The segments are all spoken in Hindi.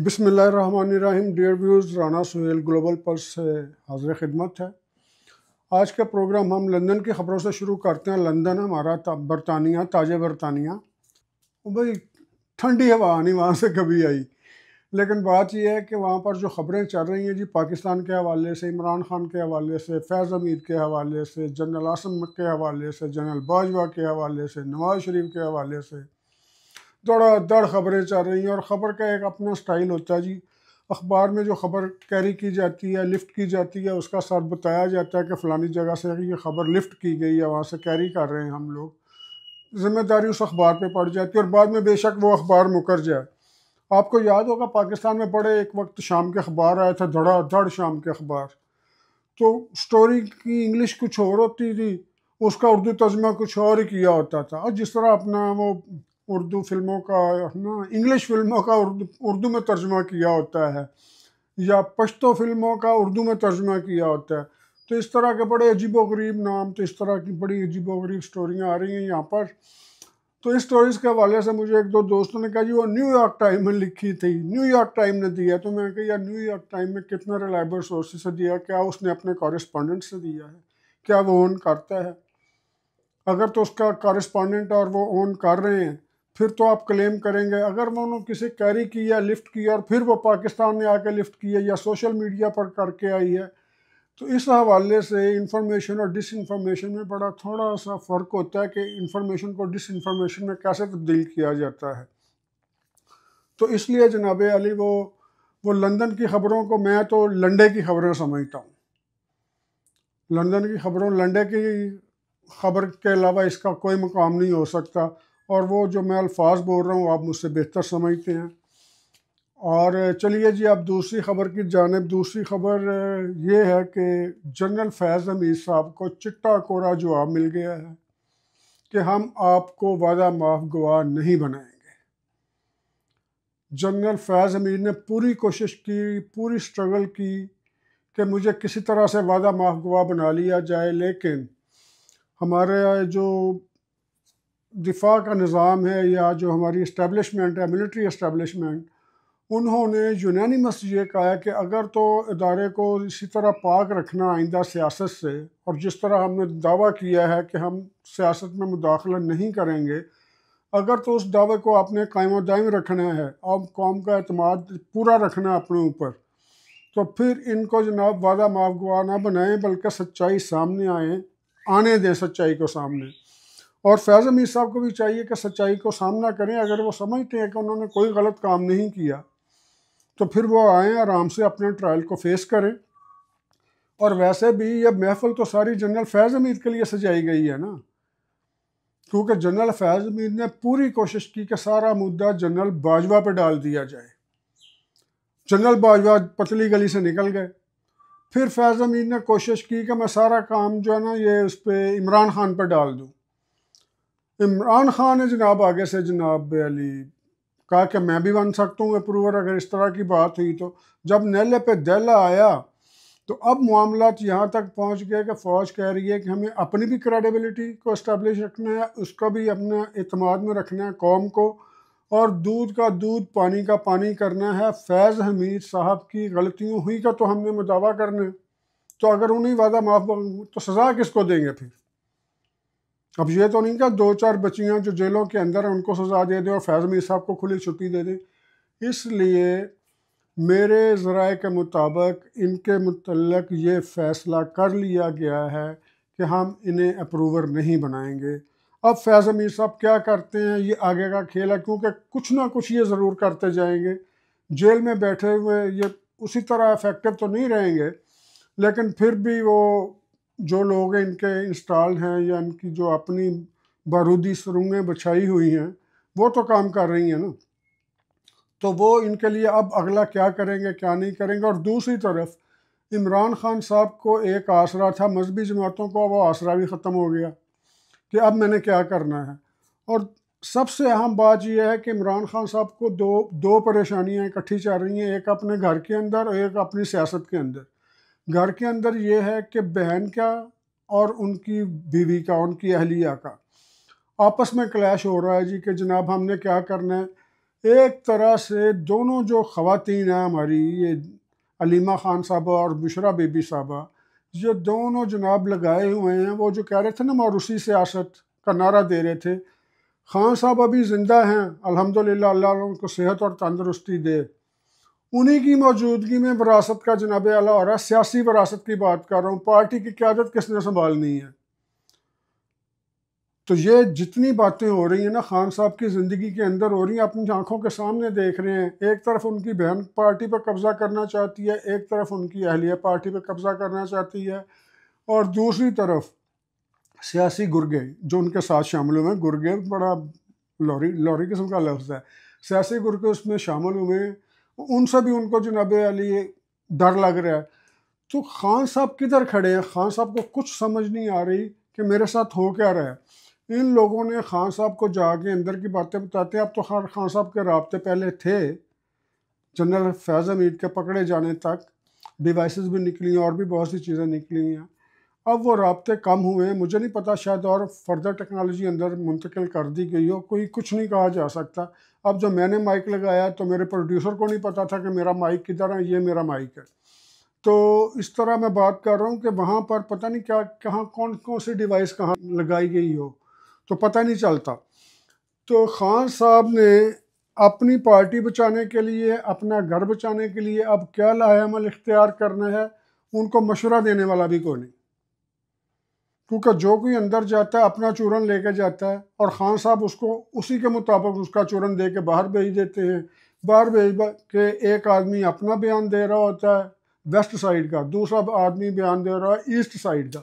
बिसमीम dear views Rana Suhail Global Pulse से हाजिर खिदमत है आज का प्रोग्राम हम लंदन की ख़बरों से शुरू करते हैं लंदन हमारा बरतानिया ताज़ बरतानिया भाई ठंडी हवा नहीं वहाँ से कभी आई लेकिन बात यह है कि वहाँ पर जो ख़बरें चल रही हैं जी पाकिस्तान के हवाले से इमरान खान के हवाले से फैज़ हमीद के हवाले से जनरल आसम के हवाले से जनरल बाजवा के हवाले से नवाज़ शरीफ के हवाले से दड़ादड़ ख़बरें चल रही हैं और ख़बर का एक अपना स्टाइल होता है जी अखबार में जो ख़बर कैरी की जाती है लिफ्ट की जाती है उसका साथ बताया जाता है कि फ़लानी जगह से ये ख़बर लिफ्ट की गई है वहाँ से कैरी कर रहे हैं हम लोग ज़िम्मेदारी उस अखबार पर पड़ जाती है और बाद में बेशक वो अखबार मुकर जाए आपको याद होगा पाकिस्तान में बड़े एक वक्त शाम के अखबार आया था धड़ाधड़ शाम के अखबार तो स्टोरी की इंग्लिश कुछ और होती थी उसका उर्दू तर्जमा कुछ और ही किया होता था और जिस तरह अपना वो उर्दू फिल्मों का ना इंग्लिश फिल्मों का उर्दू उर्दू में तर्जमा किया होता है या पश्तो फिल्मों का उर्दू में तर्जमा किया होता है तो इस तरह के बड़े अजीब गरीब नाम तो इस तरह की बड़ी अजीब गरीब स्टोरियाँ आ रही हैं यहाँ पर तो इस स्टोरीज़ के हवाले से मुझे एक दो दोस्तों ने कहा जी वो न्यूयॉर्क टाइम में लिखी थी न्यूयॉर्क टाइम ने दिया तो मैंने कहा यार न्यूयॉर्क टाइम में कितना रिलायबल सोर्सेस से दिया क्या उसने अपने कॉरेस्पॉन्डेंट से दिया है क्या वो ऑन करता है अगर तो उसका कॉरेस्पॉन्डेंट और वो ऑन कर रहे हैं फिर तो आप क्लेम करेंगे अगर उन्होंने किसी कैरी की लिफ्ट की और फिर वो पाकिस्तान में आकर लिफ्ट की है या सोशल मीडिया पर करके आई है तो इस हवाले से इंफॉर्मेशन और डिसइंफॉर्मेशन में बड़ा थोड़ा सा फ़र्क होता है कि इंफॉर्मेशन को डिसइंफॉर्मेशन में कैसे तब्दील किया जाता है तो इसलिए जनाब अली वो वो लंदन की ख़बरों को मैं तो लंडे की ख़बरें समझता हूँ लंदन की ख़बरों लंडे की ख़बर के अलावा इसका कोई मुकाम नहीं हो सकता और वो जो मैं अल्फाज बोल रहा हूँ आप मुझसे बेहतर समझते हैं और चलिए जी अब दूसरी ख़बर की जानब दूसरी ख़बर ये है कि जनरल फैज़ हमीद साहब को चिट्टा कोरा जवाब मिल गया है कि हम आपको वादा माफ गवाह नहीं बनाएंगे जनरल फैज़ हमीद ने पूरी कोशिश की पूरी स्ट्रगल की कि मुझे किसी तरह से वादा माफ गवाह बना लिया जाए लेकिन हमारे जो दिफा का निज़ाम है या जो हमारी इस्टेबलिशमेंट है मिलिट्री इस्टेबलिशमेंट उन्होंने यूनानिमस ये कहा कि अगर तो इदारे को इसी तरह पाक रखना आइंदा सियासत से और जिस तरह हमने दावा किया है कि हम सियासत में मुदाखला नहीं करेंगे अगर तो उस दावे को आपने कायम दायम रखना है और कौम का अतमाद पूरा रखना है अपने ऊपर तो फिर इनको जनाब वादा माफगुआ ना बनाएं बल्कि सच्चाई सामने आए आने दें सच्चाई को सामने और फैज़ अमीर साहब को भी चाहिए कि सच्चाई को सामना करें अगर वो समझते हैं कि उन्होंने कोई गलत काम नहीं किया तो फिर वो आएँ आराम से अपने ट्रायल को फेस करें और वैसे भी ये महफल तो सारी जनरल फैज़ अमीर के लिए सजाई गई है ना क्योंकि जनरल फैज़ अमीर ने पूरी कोशिश की कि सारा मुद्दा जनरल बाजवा पर डाल दिया जाए जनरल बाजवा पतली गली से निकल गए फिर फैज़ अमीर ने कोशिश की कि मैं सारा काम जो है ना ये उस पर इमरान खान पर डाल दूँ इमरान खान है जनाब आगे से जनाब अली कहा कि मैं भी बन सकता हूँ अप्रूवर अगर इस तरह की बात हुई तो जब नैले पे दैला आया तो अब मामला तो यहाँ तक पहुँच गया कि फ़ौज कह रही है कि हमें अपनी भी क्रेडिबिलिटी को इस्टेब्लिश रखना है उसको भी अपना अतमाद में रखना है कौम को और दूध का दूध पानी का पानी करना है फैज़ हमीद साहब की गलतियों हुई का तो हमने मुदावा करना है तो अगर उन्हें वादा माफ़ तो सज़ा किसको देंगे फिर अब ये तो नहीं क्या दो चार बच्चियाँ जो जेलों के अंदर हैं उनको सज़ा दे दें और फैज़ मीर साहब को खुली छुट्टी दे दें इसलिए मेरे ज़राए के मुताबिक इनके मतलब ये फ़ैसला कर लिया गया है कि हम इन्हें अप्रूवर नहीं बनाएंगे अब फैज़ अमीर साहब क्या करते हैं ये आगे का खेल है क्योंकि कुछ ना कुछ ये ज़रूर करते जाएंगे जेल में बैठे हुए ये उसी तरह अफेक्टिव तो नहीं रहेंगे लेकिन फिर भी वो जो लोग इनके इंस्टॉल हैं या इनकी जो अपनी बारूदी सुरंगें बछाई हुई हैं वो तो काम कर रही हैं ना तो वो इनके लिए अब अगला क्या करेंगे क्या नहीं करेंगे और दूसरी तरफ इमरान खान साहब को एक आसरा था मजहबी जमातों को वो आसरा भी ख़त्म हो गया कि अब मैंने क्या करना है और सबसे अहम बात यह है कि इमरान खान साहब को दो दो परेशानियाँ इकट्ठी चल रही हैं एक अपने घर के अंदर और एक अपनी सियासत के अंदर घर के अंदर ये है कि बहन का और उनकी बीवी का उनकी अहलिया का आपस में क्लैश हो रहा है जी कि जनाब हमने क्या करना है एक तरह से दोनों जो ख़वान हैं हमारी ये अलीमा ख़ान साहबा और बुशरा बेबी साहबा ये दोनों जनाब लगाए हुए हैं वो जो कह रहे थे ना मौरूसी सियासत का नारा दे रहे थे खान साहब अभी ज़िंदा हैं अल्हम्दुलिल्लाह अल्लाह उनको सेहत और तंदरुस्ती दे उन्हीं की मौजूदगी में वरासत का जनाब आला हो रहा है सियासी वरासत की बात कर रहा हूँ पार्टी की क्यादत किसने संभालनी है तो ये जितनी बातें हो रही हैं ना खान साहब की ज़िंदगी के अंदर हो रही हैं अपनी आंखों के सामने देख रहे हैं एक तरफ उनकी बहन पार्टी पर कब्ज़ा करना चाहती है एक तरफ उनकी अहलिया पार्टी पर कब्ज़ा करना चाहती है और दूसरी तरफ सियासी गुर्गे जो उनके साथ शामिल हुए हैं गुर्गे बड़ा लॉरी लॉरी किस्म का लफ्ज़ है सियासी गुर्गे उसमें शामिल हुए हैं उनसे भी उनको जनाब अली डर लग रहा है तो खान साहब किधर खड़े हैं खान साहब को कुछ समझ नहीं आ रही कि मेरे साथ हो क्या रहा है इन लोगों ने खान साहब को जाके अंदर की बातें बताते हैं अब तो खान खान साहब के रबते पहले थे जनरल फैज़ हमीद के पकड़े जाने तक डिवाइसेस भी निकली हैं और भी बहुत सी चीज़ें निकली हैं अब वो रबते कम हुए मुझे नहीं पता शायद और फर्दर टेक्नोलॉजी अंदर मुंतकिल कर दी गई हो कोई कुछ नहीं कहा जा सकता अब जब मैंने माइक लगाया तो मेरे प्रोड्यूसर को नहीं पता था कि मेरा माइक किधर है ये मेरा माइक है तो इस तरह मैं बात कर रहा हूँ कि वहाँ पर पता नहीं क्या कहाँ कौन कौन सी डिवाइस कहाँ लगाई गई हो तो पता नहीं चलता तो खान साहब ने अपनी पार्टी बचाने के लिए अपना घर बचाने के लिए अब क्या लाहेमल इख्तियार करना है उनको मशवरा देने वाला भी कोई नहीं क्योंकि जो कोई अंदर जाता है अपना चूरन लेके जाता है और ख़ान साहब उसको उसी के मुताबिक उसका चूरन दे के बाहर भेज देते हैं बाहर भेज के एक आदमी अपना बयान दे रहा होता है वेस्ट साइड का दूसरा आदमी बयान दे रहा है ईस्ट साइड का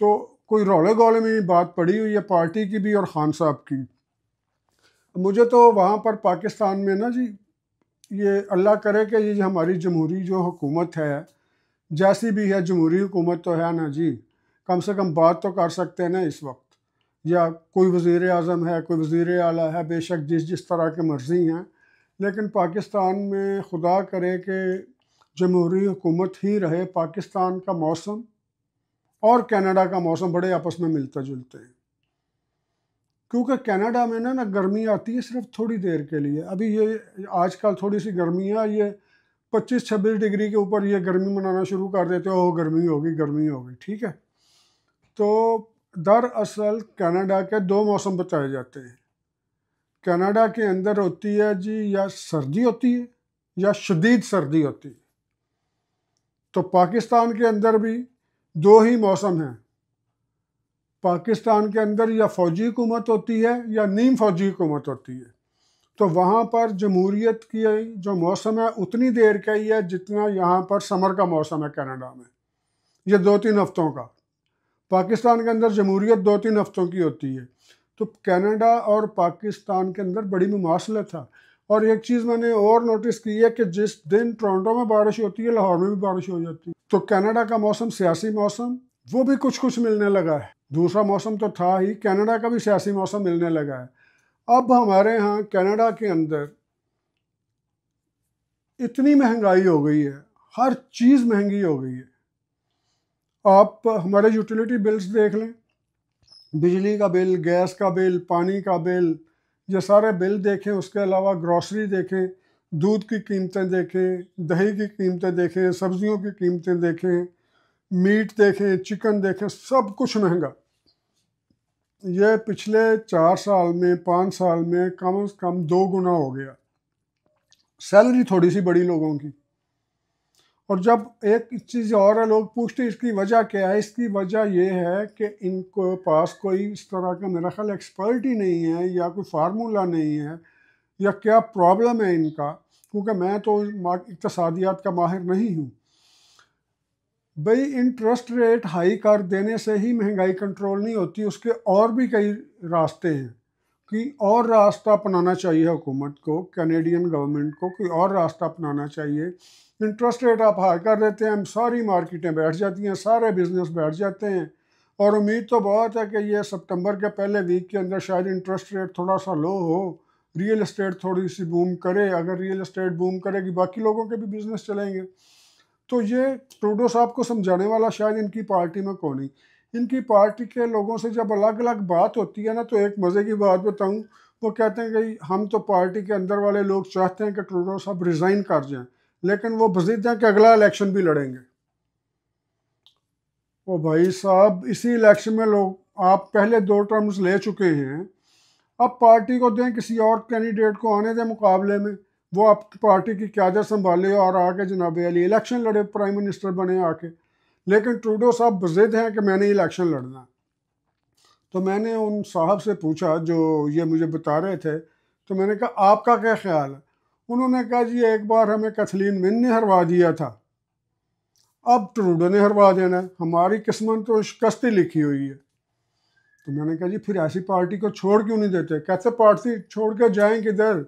तो कोई रौले गौले में बात पड़ी हुई है पार्टी की भी और ख़ान साहब की मुझे तो वहाँ पर पाकिस्तान में ना जी ये अल्लाह करे कि ये हमारी जमहूरी जो हुकूमत है जैसी भी है जमहूरी हुकूमत तो है ना जी कम से कम बात तो कर सकते हैं ना इस वक्त या कोई वज़ी अजम है कोई वज़ी अला है बेशक जिस जिस तरह के मर्ज़ी हैं लेकिन पाकिस्तान में खुदा करे कि जमहूरी हुकूमत ही रहे पाकिस्तान का मौसम और कनाडा का मौसम बड़े आपस में मिलते जुलते हैं क्योंकि कनाडा में ना ना गर्मी आती है सिर्फ थोड़ी देर के लिए अभी ये आजकल थोड़ी सी गर्मी है ये 25-26 डिग्री के ऊपर ये गर्मी मनाना शुरू कर देते हो गर्मी होगी गर्मी होगी ठीक है तो दरअसल कनाडा के दो मौसम बताए जाते हैं कनाडा के अंदर होती है जी या सर्दी होती है या शदीद सर्दी होती है तो पाकिस्तान के अंदर भी दो ही मौसम हैं पाकिस्तान के अंदर या फ़ौजी हुकूमत होती है या नीम फ़ौजी हुकूमत होती है तो वहाँ पर जमहूरीत की जो मौसम है उतनी देर का ही है जितना यहाँ पर समर का मौसम है कनाडा में ये दो तीन हफ्तों का पाकिस्तान के अंदर जमहूरियत दो तीन हफ्तों की होती है तो कनाडा और पाकिस्तान के अंदर बड़ी मुमासलत था और एक चीज़ मैंने और नोटिस की है कि जिस दिन टोरंटो में बारिश होती है लाहौर में भी बारिश हो जाती है तो कनाडा का मौसम सियासी मौसम वो भी कुछ कुछ मिलने लगा है दूसरा मौसम तो था ही कनाडा का भी सियासी मौसम मिलने लगा है अब हमारे यहाँ कनाडा के अंदर इतनी महंगाई हो गई है हर चीज़ महंगी हो गई है आप हमारे यूटिलिटी बिल्स देख लें बिजली का बिल गैस का बिल पानी का बिल ये सारे बिल देखें उसके अलावा ग्रॉसरी देखें दूध की कीमतें देखें दही की कीमतें देखें सब्जियों की कीमतें देखें मीट देखें चिकन देखें सब कुछ महंगा ये पिछले चार साल में पाँच साल में कम से कम दो गुना हो गया सैलरी थोड़ी सी बड़ी लोगों की और जब एक चीज़ और लोग पूछते इसकी वजह क्या है इसकी वजह यह है कि इनको पास कोई इस तरह का मेरा ख्याल एक्सपर्ट ही नहीं है या कोई फार्मूला नहीं है या क्या प्रॉब्लम है इनका क्योंकि मैं तो इकतसादियात का माहिर नहीं हूँ भाई इंटरेस्ट रेट हाई कर देने से ही महंगाई कंट्रोल नहीं होती उसके और भी कई रास्ते हैं कि और रास्ता अपनाना चाहिए हुकूमत को कैनेडियन गवर्नमेंट को कोई और रास्ता अपनाना चाहिए इंटरेस्ट रेट आप हाई कर देते हैं सारी मार्केटें बैठ जाती हैं सारे बिजनेस बैठ जाते हैं और उम्मीद तो बहुत है कि ये सितंबर के पहले वीक के अंदर शायद इंटरेस्ट रेट थोड़ा सा लो हो रियल इस्टेट थोड़ी सी बूम करे अगर रियल इस्टेट बूम करेगी बाकी लोगों के भी बिजनेस चलेंगे तो ये ट्रूडो साहब को समझाने वाला शायद इनकी पार्टी में कौन ही इनकी पार्टी के लोगों से जब अलग अलग बात होती है ना तो एक मज़े की बात बताऊँ वो कहते हैं कि हम तो पार्टी के अंदर वाले लोग चाहते हैं कि ट्रूडो साहब रिज़ाइन कर जाएँ लेकिन वो बजीद हैं कि अगला इलेक्शन भी लड़ेंगे ओ भाई साहब इसी इलेक्शन में लोग आप पहले दो टर्म्स ले चुके हैं अब पार्टी को दें किसी और कैंडिडेट को आने दें मुकाबले में वो आप पार्टी की क्यादत संभाले और आके जनाब अली इलेक्शन लड़े प्राइम मिनिस्टर बने आके लेकिन ट्रूडो साहब बजिद हैं कि मैंने इलेक्शन लड़ना तो मैंने उन साहब से पूछा जो ये मुझे बता रहे थे तो मैंने कहा आपका क्या ख्याल है उन्होंने कहा जी एक बार हमें कथलीन मिन ने हरवा दिया था अब ट्रूडो ने हरवा देना है हमारी किस्मत तो शिकस्ती लिखी हुई है तो मैंने कहा जी फिर ऐसी पार्टी को छोड़ क्यों नहीं देते कैसे पार्टी छोड़ के जाएँ किधर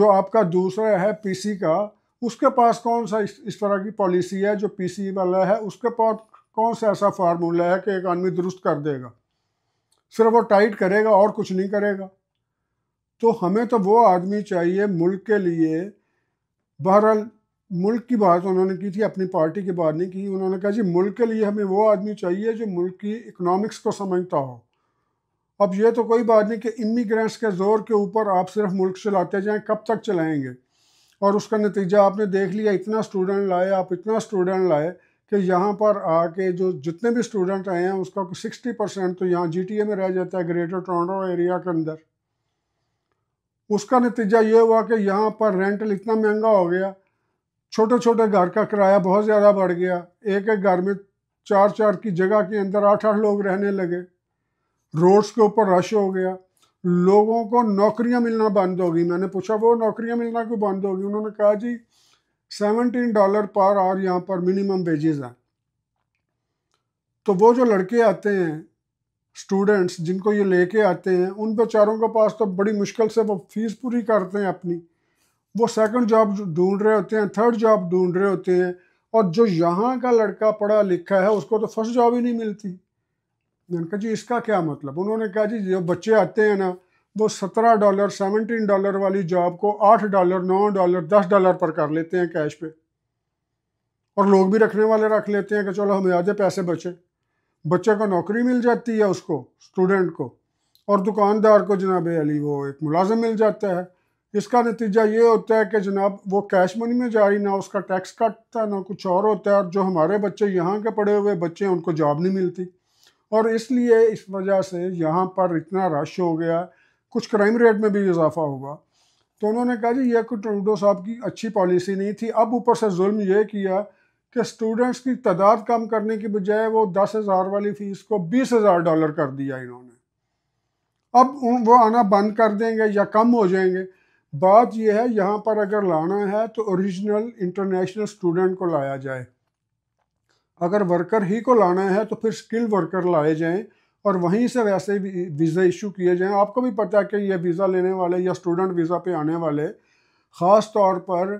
जो आपका दूसरा है पीसी का उसके पास कौन सा इस, इस तरह की पॉलिसी है जो पीसी वाला है उसके पास कौन सा ऐसा फार्मूला है कि एक आदमी दुरुस्त कर देगा सिर्फ वो टाइट करेगा और कुछ नहीं करेगा तो हमें तो वो आदमी चाहिए मुल्क के लिए बहरहाल मुल्क की बात उन्होंने की थी अपनी पार्टी की बात नहीं की उन्होंने कहा जी मुल्क के लिए हमें वो आदमी चाहिए जो मुल्क की इकनॉमिक्स को समझता हो अब ये तो कोई बात नहीं कि इमिग्रेंट्स के जोर के ऊपर आप सिर्फ मुल्क चलाते जाएँ कब तक चलाएँगे और उसका नतीजा आपने देख लिया इतना स्टूडेंट लाए आप इतना स्टूडेंट लाए कि यहाँ पर आके जो जितने भी स्टूडेंट आए हैं उसका सिक्सटी परसेंट तो यहाँ जी में रह जाता है ग्रेटर टोरंटो एरिया के अंदर उसका नतीजा ये हुआ कि यहाँ पर रेंटल इतना महंगा हो गया छोटे छोटे घर का किराया बहुत ज़्यादा बढ़ गया एक एक घर में चार चार की जगह के अंदर आठ आठ लोग रहने लगे रोड्स के ऊपर रश हो गया लोगों को नौकरियां मिलना बंद हो गई मैंने पूछा वो नौकरियां मिलना क्यों बंद होगी उन्होंने कहा जी सेवनटीन डॉलर पर आवर यहाँ पर मिनिमम वेजेस हैं तो वो जो लड़के आते हैं स्टूडेंट्स जिनको ये लेके आते हैं उन बेचारों के पास तो बड़ी मुश्किल से वो फीस पूरी करते हैं अपनी वो सेकंड जॉब ढूंढ रहे होते हैं थर्ड जॉब ढूंढ रहे होते हैं और जो यहाँ का लड़का पढ़ा लिखा है उसको तो फर्स्ट जॉब ही नहीं मिलती मैंने कहा जी इसका क्या मतलब उन्होंने कहा जी जो बच्चे आते हैं ना वो सत्रह डॉलर सेवनटीन डॉलर वाली जॉब को आठ डॉलर नौ डॉलर दस डॉलर पर कर लेते हैं कैश पे और लोग भी रखने वाले रख लेते हैं कि चलो हमें आधे पैसे बचें बच्चे को नौकरी मिल जाती है उसको स्टूडेंट को और दुकानदार को जनाब अली वो एक मुलाजम मिल जाता है इसका नतीजा ये होता है कि जनाब वो कैश मनी में जा रही ना उसका टैक्स कटता ना कुछ और होता है और जो हमारे बच्चे यहाँ के पढ़े हुए बच्चे हैं उनको जॉब नहीं मिलती और इसलिए इस वजह से यहाँ पर इतना रश हो गया कुछ क्राइम रेट में भी इजाफा हुआ तो उन्होंने कहा जी यह कोई ट्रूडो साहब की अच्छी पॉलिसी नहीं थी अब ऊपर से जुल्म यह किया कि स्टूडेंट्स की तादाद कम करने की बजाय वो दस हज़ार वाली फ़ीस को बीस हज़ार डॉलर कर दिया इन्होंने अब वो आना बंद कर देंगे या कम हो जाएंगे बात यह है यहाँ पर अगर लाना है तो ओरिजिनल इंटरनेशनल स्टूडेंट को लाया जाए अगर वर्कर ही को लाना है तो फिर स्किल वर्कर लाए जाएँ और वहीं से वैसे भी वीज़ा इशू किए जाएँ आपको भी पता है कि ये वीज़ा लेने वाले या स्टूडेंट वीज़ा पे आने वाले ख़ास तौर पर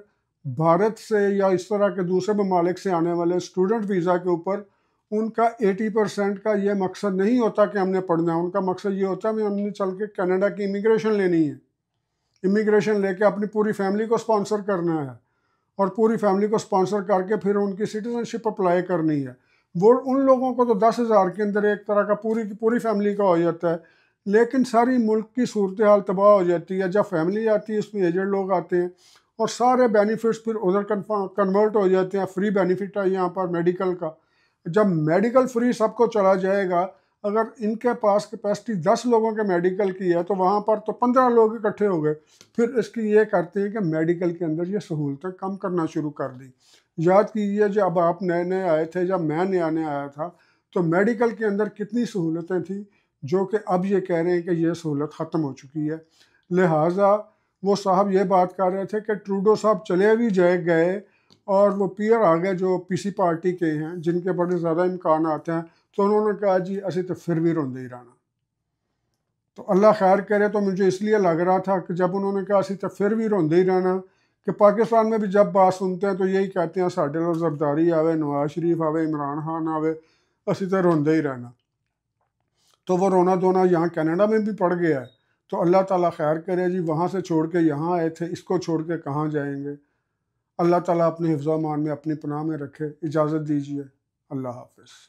भारत से या इस तरह के दूसरे ममालिक से आने वाले स्टूडेंट वीज़ा के ऊपर उनका 80 परसेंट का ये मकसद नहीं होता कि हमने पढ़ना है उनका मकसद ये होता है कि हमने चल के कनाडा की इमिग्रेशन लेनी है इमिग्रेशन लेके अपनी पूरी फैमिली को स्पॉन्सर करना है और पूरी फैमिली को स्पॉन्सर करके फिर उनकी सिटीजनशिप अप्लाई करनी है वो उन लोगों को तो दस हज़ार के अंदर एक तरह का पूरी की पूरी फैमिली का हो जाता है लेकिन सारी मुल्क की सूरत हाल तबाह हो जाती है जब फैमिली आती है उसमें एजेड लोग आते हैं और सारे बेनिफिट्स फिर उधर कन्वर्ट हो जाते हैं फ्री बेनिफिट है यहाँ पर मेडिकल का जब मेडिकल फ्री सबको चला जाएगा अगर इनके पास कैपेसिटी दस लोगों के मेडिकल की है तो वहाँ पर तो पंद्रह लोग इकट्ठे हो गए फिर इसकी ये करते हैं कि मेडिकल के अंदर ये सहूलतें कम करना शुरू कर दी याद कीजिए जब आप नए नए आए थे जब मैं नया नया आया था तो मेडिकल के अंदर कितनी सहूलतें थी जो कि अब ये कह रहे हैं कि ये सहूलत ख़त्म हो चुकी है लिहाजा वो साहब ये बात कर रहे थे कि ट्रूडो साहब चले भी जाए गए और वो पीयर आ गए जो पीसी पार्टी के हैं जिनके बड़े ज़्यादा इम्कान आते हैं तो उन्होंने कहा जी असि तो फिर भी रोंदे ही रहना तो अल्लाह खैर करे तो मुझे इसलिए लग रहा था कि जब उन्होंने कहा असि तो फिर भी रोंद ही रहना कि पाकिस्तान में भी जब बात सुनते हैं तो यही कहते हैं साढ़े लोग जरदारी आवे नवाज शरीफ आवे इमरान खान आवे असी तो रोंदे ही रहना तो वो रोना धोना यहाँ कैनेडा में भी पड़ गया है तो अल्लाह ताला खैर करे जी वहाँ से छोड़ के यहाँ आए थे इसको छोड़ के कहाँ जाएंगे अल्लाह ताला अपने मान में अपनी पनाह में रखे इजाज़त दीजिए अल्लाह हाफिज़